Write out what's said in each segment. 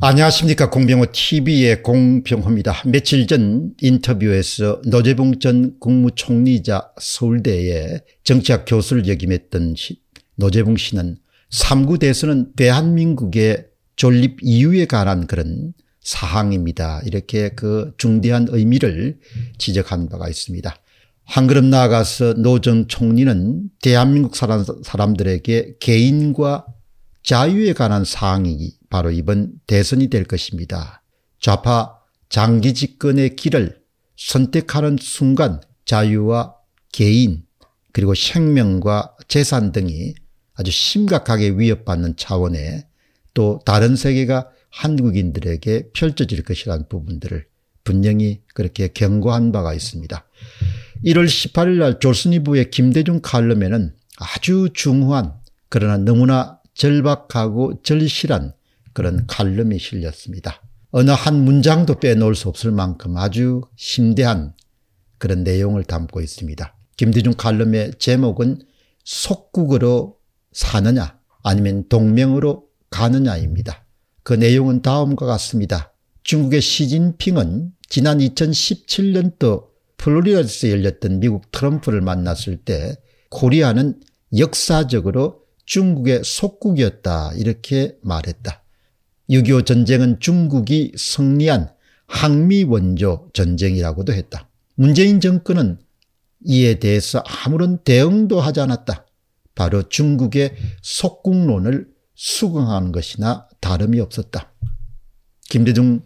안녕하십니까 공병호 tv의 공병호입니다. 며칠 전 인터뷰에서 노재봉 전 국무총리자 서울대의 정치학 교수를 역임했던 노재봉 씨는 3구 대선은 대한민국의 존립 이유에 관한 그런 사항입니다. 이렇게 그 중대한 의미를 지적한 바가 있습니다. 한 걸음 나아가서 노 전 총리는 대한민국 사람들에게 개인과 자유에 관한 사항이 기 바로 이번 대선이 될 것입니다. 좌파 장기 집권의 길을 선택하는 순간 자유와 개인 그리고 생명과 재산 등이 아주 심각하게 위협받는 차원에 또 다른 세계가 한국인들에게 펼쳐질 것이라는 부분들을 분명히 그렇게 경고한 바가 있습니다. 1월 18일 날조선일부의 김대중 칼럼에는 아주 중후한 그러나 너무나 절박하고 절실한 그런 칼럼이 실렸습니다. 어느 한 문장도 빼놓을 수 없을 만큼 아주 심대한 그런 내용을 담고 있습니다. 김대중 칼럼의 제목은 속국으로 사느냐 아니면 동맹으로 가느냐입니다. 그 내용은 다음과 같습니다. 중국의 시진핑은 지난 2017년도 플로리다에서 열렸던 미국 트럼프를 만났을 때 코리아는 역사적으로 중국의 속국이었다 이렇게 말했다. 6.25 전쟁은 중국이 승리한 항미원조 전쟁이라고도 했다. 문재인 정권은 이에 대해서 아무런 대응도 하지 않았다. 바로 중국의 속국론을 수긍하는 것이나 다름이 없었다. 김대중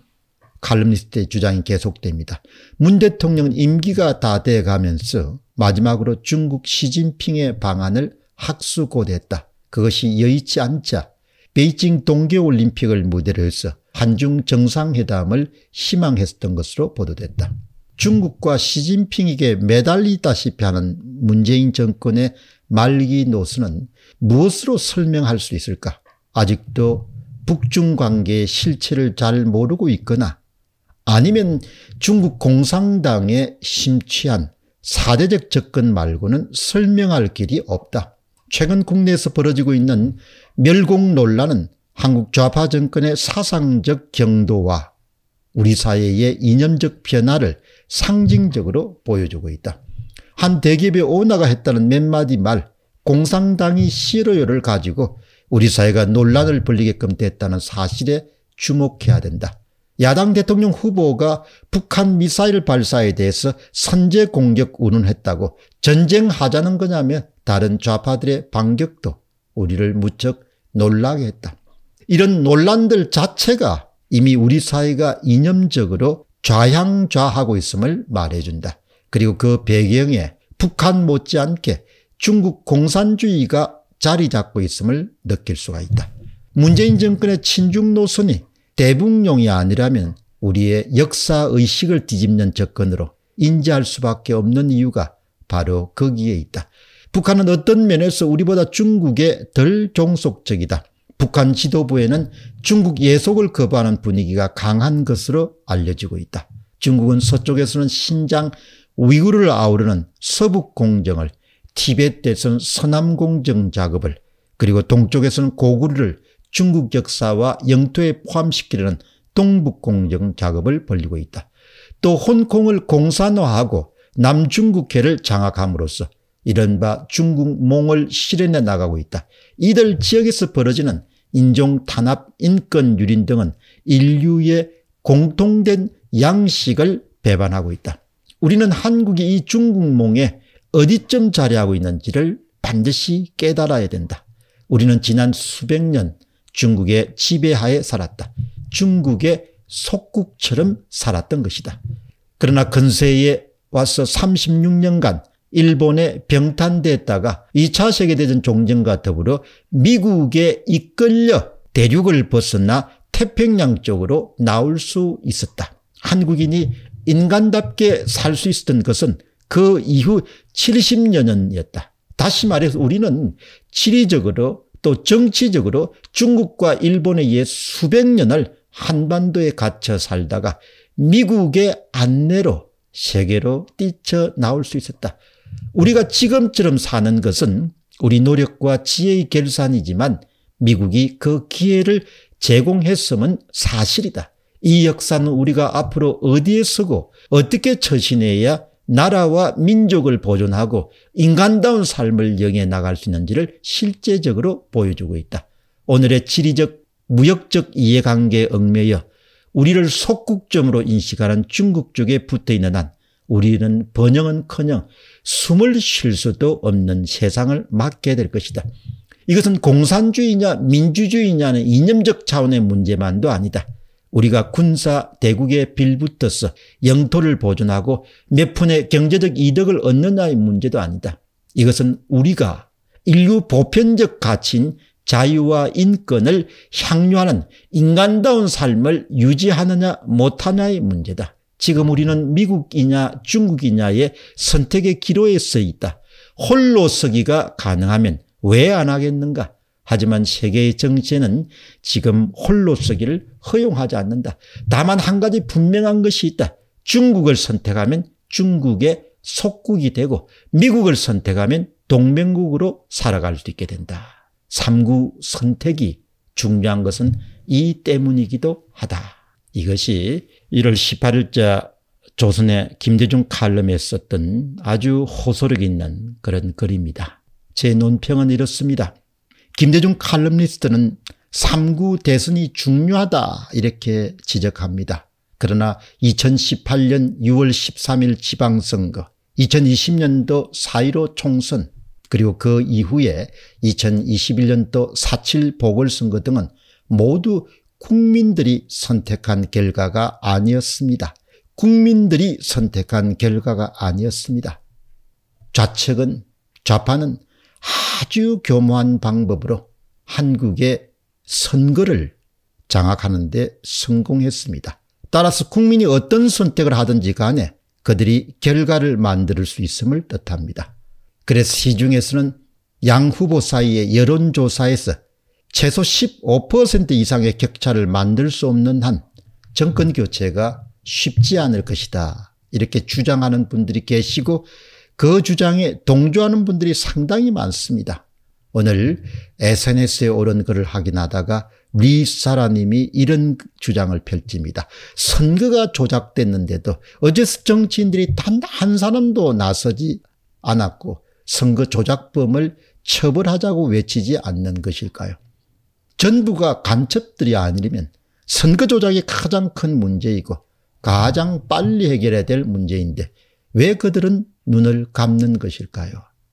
칼럼니스트의 주장이 계속됩니다. 문 대통령 임기가 다 돼가면서 마지막으로 중국 시진핑의 방안을 학수고대했다. 그것이 여의치 않자 베이징 동계올림픽을 무대로 해서 한중 정상회담을 희망했던 것으로 보도됐다. 중국과 시진핑에게 매달리다시피 하는 문재인 정권의 말기 노선은 무엇으로 설명할 수 있을까? 아직도 북중 관계의 실체를 잘 모르고 있거나 아니면 중국 공산당에 심취한 사대적 접근 말고는 설명할 길이 없다. 최근 국내에서 벌어지고 있는 멸공 논란은 한국 좌파 정권의 사상적 경도와 우리 사회의 이념적 변화를 상징적으로 보여주고 있다. 한 대기업의 오너가 했다는 몇 마디 말 공산당이 싫어요를 가지고 우리 사회가 논란을 벌리게끔 됐다는 사실에 주목해야 된다. 야당 대통령 후보가 북한 미사일 발사에 대해서 선제 공격 운운했다고 전쟁하자는 거냐면 다른 좌파들의 반격도 우리를 무척 놀라게 했다. 이런 논란들 자체가 이미 우리 사회가 이념적으로 좌향좌하고 있음을 말해준다. 그리고 그 배경에 북한 못지않게 중국 공산주의가 자리 잡고 있음을 느낄 수가 있다. 문재인 정권의 친중 노선이 대북용이 아니라면 우리의 역사의식을 뒤집는 접근으로 인지할 수밖에 없는 이유가 바로 거기에 있다. 북한은 어떤 면에서 우리보다 중국에 덜 종속적이다. 북한 지도부에는 중국 예속을 거부하는 분위기가 강한 것으로 알려지고 있다. 중국은 서쪽에서는 신장 위구르를 아우르는 서북 공정을 티벳트에서는 서남 공정 작업을 그리고 동쪽에서는 고구려를 중국 역사와 영토에 포함시키려는 동북 공정 작업을 벌리고 있다. 또 홍콩을 공산화하고 남중국해를 장악함으로써 이른바 중국 몽을 실현해 나가고 있다. 이들 지역에서 벌어지는 인종 탄압, 인권 유린 등은 인류의 공통된 양식을 배반하고 있다. 우리는 한국이 이 중국 몽에 어디쯤 자리하고 있는지를 반드시 깨달아야 된다. 우리는 지난 수백 년 중국의 지배하에 살았다. 중국의 속국처럼 살았던 것이다. 그러나 근세에 와서 36년간 일본에 병탄됐다가 2차 세계대전 종전과 더불어 미국에 이끌려 대륙을 벗어나 태평양 쪽으로 나올 수 있었다. 한국인이 인간답게 살 수 있었던 것은 그 이후 7 0 년이었다. 다시 말해서 우리는 지리적으로 또 정치적으로 중국과 일본에 의해 수백 년을 한반도에 갇혀 살다가 미국의 안내로 세계로 뛰쳐나올 수 있었다. 우리가 지금처럼 사는 것은 우리 노력과 지혜의 결산이지만 미국이 그 기회를 제공했음은 사실이다. 이 역사는 우리가 앞으로 어디에 서고 어떻게 처신해야 나라와 민족을 보존하고 인간다운 삶을 영해 나갈 수 있는지를 실제적으로 보여주고 있다. 오늘의 지리적, 무역적 이해관계에 얽매여 우리를 속국점으로 인식하는 중국 쪽에 붙어 있는 한 우리는 번영은커녕 숨을 쉴 수도 없는 세상을 맞게 될 것이다. 이것은 공산주의냐 민주주의냐는 이념적 차원의 문제만도 아니다. 우리가 군사 대국에 빌붙어서 영토를 보존하고 몇 푼의 경제적 이득을 얻느냐의 문제도 아니다. 이것은 우리가 인류 보편적 가치인 자유와 인권을 향유하는 인간다운 삶을 유지하느냐 못하냐의 문제다. 지금 우리는 미국이냐 중국이냐의 선택의 기로에 서 있다. 홀로 서기가 가능하면 왜 안 하겠는가? 하지만 세계의 정치는 지금 홀로 서기를 허용하지 않는다. 다만 한 가지 분명한 것이 있다. 중국을 선택하면 중국의 속국이 되고 미국을 선택하면 동맹국으로 살아갈 수 있게 된다. 3구 선택이 중요한 것은 이 때문이기도 하다. 이것이 1월 18일자 조선의 김대중 칼럼에 썼던 아주 호소력 있는 그런 글입니다. 제 논평은 이렇습니다. 김대중 칼럼니스트는 3구 대선이 중요하다 이렇게 지적합니다. 그러나 2018년 6월 13일 지방선거 2020년도 4.15 총선 그리고 그 이후에 2021년도 4.7 보궐선거 등은 모두 국민들이 선택한 결과가 아니었습니다. 국민들이 선택한 결과가 아니었습니다. 좌측은 좌파는 아주 교묘한 방법으로 한국의 선거를 장악하는 데 성공했습니다. 따라서 국민이 어떤 선택을 하든지 간에 그들이 결과를 만들 수 있음을 뜻합니다. 그래서 시중에서는 양 후보 사이의 여론조사에서 최소 15% 이상의 격차를 만들 수 없는 한 정권 교체가 쉽지 않을 것이다. 이렇게 주장하는 분들이 계시고 그 주장에 동조하는 분들이 상당히 많습니다. 오늘 SNS에 오른 글을 확인하다가 리사라님이 이런 주장을 펼칩니다. 선거가 조작됐는데도 어제 정치인들이 단 한 사람도 나서지 않았고 선거 조작범을 처벌하자고 외치지 않는 것일까요? 전부가 간첩들이 아니라면 선거 조작이 가장 큰 문제이고 가장 빨리 해결해야 될 문제인데 왜 그들은 눈을 감는 것일까요?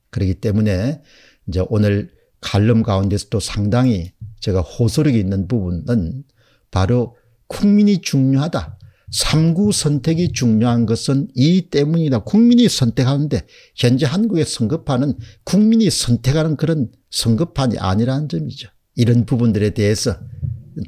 그렇기 때문에 이제 오늘 칼럼 가운데서도 상당히 제가 호소력이 있는 부분은 바로 국민이 중요하다. 3구 선택이 중요한 것은 이 때문이다. 국민이 선택하는데 현재 한국에 성급하는 국민이 선택하는 그런 성급한이 아니라는 점이죠. 이런 부분들에 대해서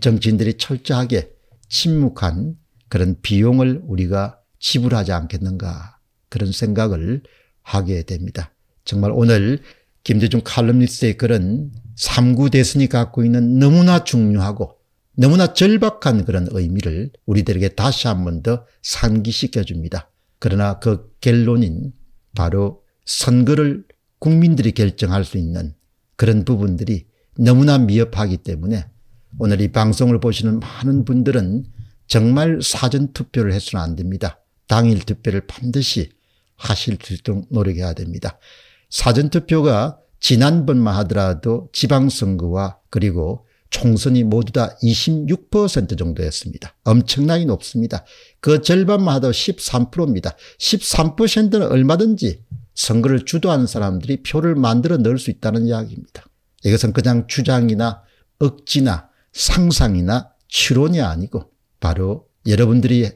정치인들이 철저하게 침묵한 그런 비용을 우리가 지불하지 않겠는가 그런 생각을 하게 됩니다. 정말 오늘 김대중 칼럼니스트의 그런 삼구 대선이 갖고 있는 너무나 중요하고 너무나 절박한 그런 의미를 우리들에게 다시 한 번 더 상기시켜 줍니다. 그러나 그 결론인 바로 선거를 국민들이 결정할 수 있는 그런 부분들이 너무나 미흡하기 때문에 오늘 이 방송을 보시는 많은 분들은 정말 사전투표를 해서는 안 됩니다. 당일 투표를 반드시 하실 수 있도록 노력해야 됩니다. 사전투표가 지난번만 하더라도 지방선거와 그리고 총선이 모두 다 26% 정도였습니다. 엄청나게 높습니다. 그 절반만 하도 13%입니다. 13%는 얼마든지 선거를 주도하는 사람들이 표를 만들어 넣을 수 있다는 이야기입니다. 이것은 그냥 주장이나 억지나 상상이나 추론이 아니고 바로 여러분들이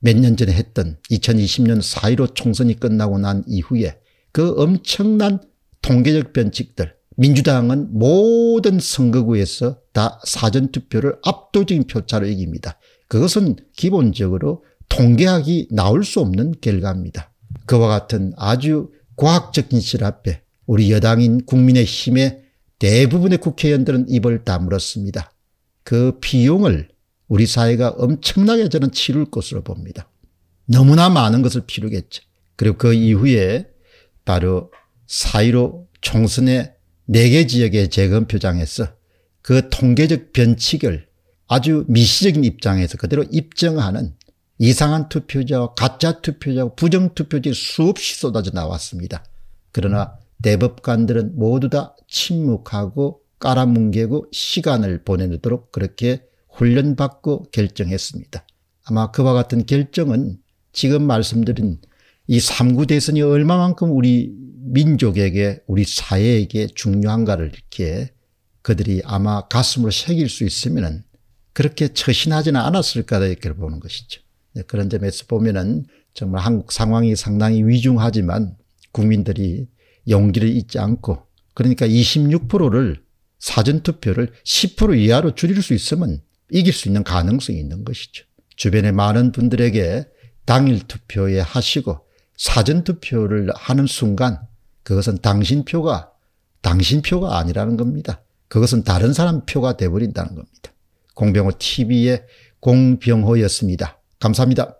몇 년 전에 했던 2020년 4.15 총선이 끝나고 난 이후에 그 엄청난 통계적 변칙들 민주당은 모든 선거구에서 다 사전투표를 압도적인 표차로 이깁니다. 그것은 기본적으로 통계학이 나올 수 없는 결과입니다. 그와 같은 아주 과학적인 실 앞에 우리 여당인 국민의힘의 대부분의 국회의원들은 입을 다물었습니다. 그 비용을 우리 사회가 엄청나게 저는 치를 것으로 봅니다. 너무나 많은 것을 피르겠죠. 그리고 그 이후에 바로 사이로 총선의 4개 지역의 재검표장에서 그 통계적 변칙을 아주 미시적인 입장에서 그대로 입증하는 이상한 투표자와 가짜 투표자와 부정투표지 수없이 쏟아져 나왔습니다. 그러나 대법관들은 모두 다 침묵하고 깔아뭉개고 시간을 보내도록 그렇게 훈련받고 결정했습니다. 아마 그와 같은 결정은 지금 말씀드린 이 3구 대선이 얼마만큼 우리 민족에게 우리 사회에게 중요한가를 이렇게 그들이 아마 가슴으로 새길 수 있으면은 그렇게 처신하지는 않았을까 이렇게 보는 것이죠. 네, 그런 점에서 보면은 정말 한국 상황이 상당히 위중하지만 국민들이 용기를 잊지 않고 그러니까 26%를 사전투표를 10% 이하로 줄일 수 있으면 이길 수 있는 가능성이 있는 것이죠. 주변의 많은 분들에게 당일 투표에 하시고 사전투표를 하는 순간 그것은 당신 표가 당신 표가 아니라는 겁니다. 그것은 다른 사람 표가 돼버린다는 겁니다. 공병호 TV의 공병호였습니다. 감사합니다.